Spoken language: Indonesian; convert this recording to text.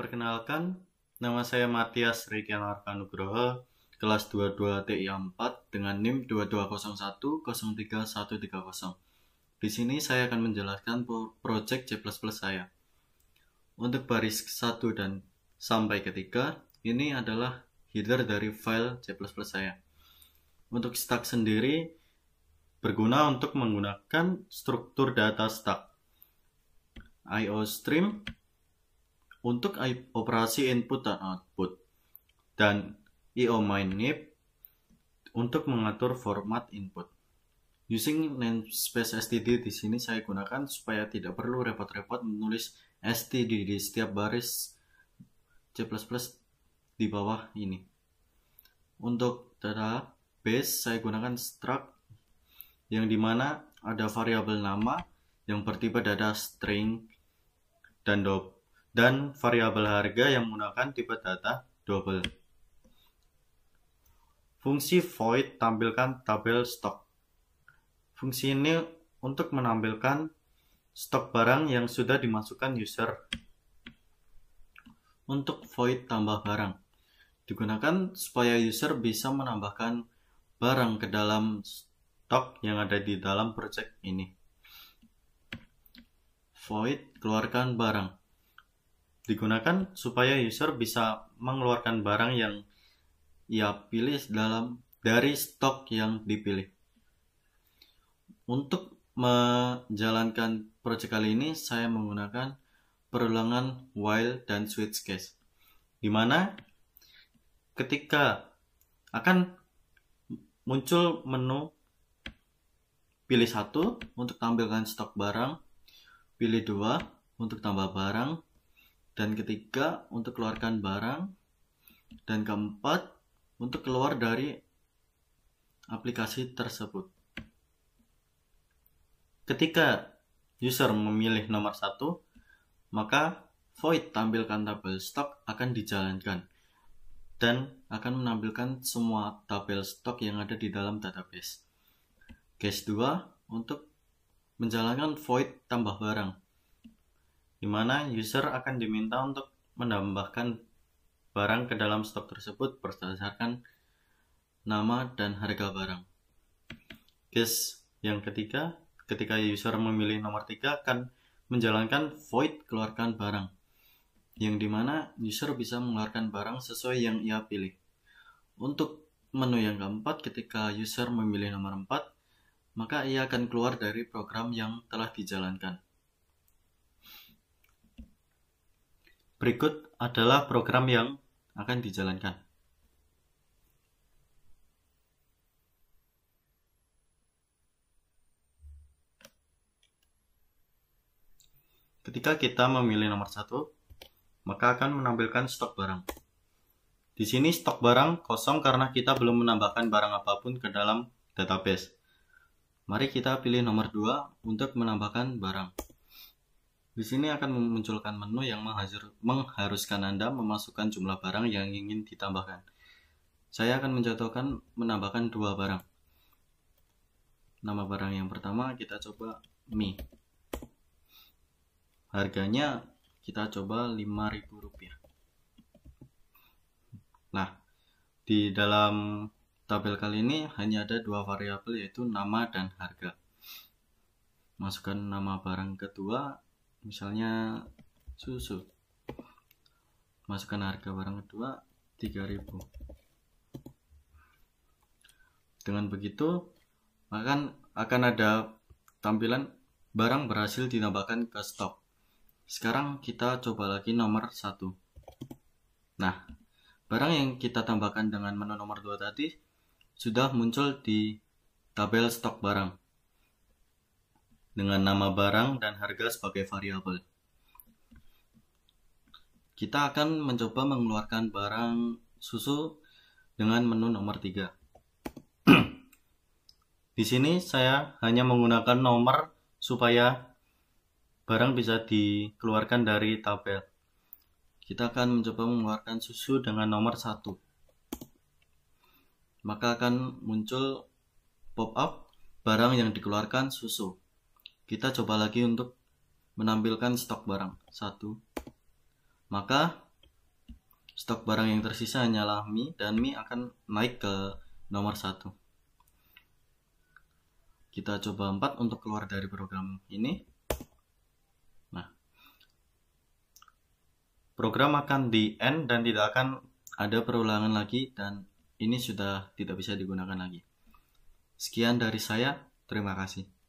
Perkenalkan, nama saya Matias Rikian Arkanugroho, kelas 22 TI 4 dengan NIM 220103130. Di sini saya akan menjelaskan project C++ saya. Untuk baris 1 dan sampai ketiga, ini adalah header dari file C++ saya. Untuk stack sendiri, berguna untuk menggunakan struktur data stack. IO stream untuk operasi input dan output dan IO MindNip untuk mengatur format input. Using namespace std di sini saya gunakan supaya tidak perlu repot-repot menulis std di setiap baris C++ di bawah ini. Untuk data base saya gunakan struct yang dimana ada variabel nama yang bertipe data string dan double dan variabel harga yang menggunakan tipe data double. Fungsi void tampilkan tabel stok. Fungsi ini untuk menampilkan stok barang yang sudah dimasukkan user. Untuk void tambah barang digunakan supaya user bisa menambahkan barang ke dalam stok yang ada di dalam project ini. Void keluarkan barang digunakan supaya user bisa mengeluarkan barang yang ia pilih dalam dari stok yang dipilih. Untuk menjalankan project kali ini saya menggunakan perulangan while dan switch case. Di mana ketika akan muncul menu pilih satu untuk tampilkan stok barang, pilih dua untuk tambah barang, dan ketiga untuk keluarkan barang dan keempat untuk keluar dari aplikasi tersebut. Ketika user memilih nomor satu, maka void tampilkan tabel stok akan dijalankan dan akan menampilkan semua tabel stok yang ada di dalam database. Case 2 untuk menjalankan void tambah barang di mana user akan diminta untuk menambahkan barang ke dalam stok tersebut berdasarkan nama dan harga barang. Case yang ketiga, ketika user memilih nomor tiga akan menjalankan void keluarkan barang, yang di mana user bisa mengeluarkan barang sesuai yang ia pilih. Untuk menu yang keempat, ketika user memilih nomor empat maka ia akan keluar dari program yang telah dijalankan. Berikut adalah program yang akan dijalankan. Ketika kita memilih nomor satu, maka akan menampilkan stok barang. Di sini stok barang kosong karena kita belum menambahkan barang apapun ke dalam database. Mari kita pilih nomor 2 untuk menambahkan barang. Di sini akan memunculkan menu yang mengharuskan Anda memasukkan jumlah barang yang ingin ditambahkan. Saya akan mencontohkan menambahkan dua barang. Nama barang yang pertama kita coba mie. Harganya kita coba Rp5.000. Nah, di dalam tabel kali ini hanya ada dua variabel yaitu nama dan harga. Masukkan nama barang kedua misalnya susu masukkan harga barang kedua 3000 dengan begitu akan akan ada tampilan barang berhasil ditambahkan ke stok sekarang kita coba lagi nomor satu nah barang yang kita tambahkan dengan menu nomor 2 tadi sudah muncul di tabel stok barang dengan nama barang dan harga sebagai variabel. Kita akan mencoba mengeluarkan barang susu dengan menu nomor 3. Di sini saya hanya menggunakan nomor supaya barang bisa dikeluarkan dari tabel. Kita akan mencoba mengeluarkan susu dengan nomor 1. Maka akan muncul pop-up barang yang dikeluarkan susu. Kita coba lagi untuk menampilkan stok barang. Satu. Maka stok barang yang tersisa hanyalah Mi dan Mi akan naik ke nomor satu. Kita coba empat untuk keluar dari program ini. Nah, program akan di end dan tidak akan ada perulangan lagi dan ini sudah tidak bisa digunakan lagi. Sekian dari saya, terima kasih.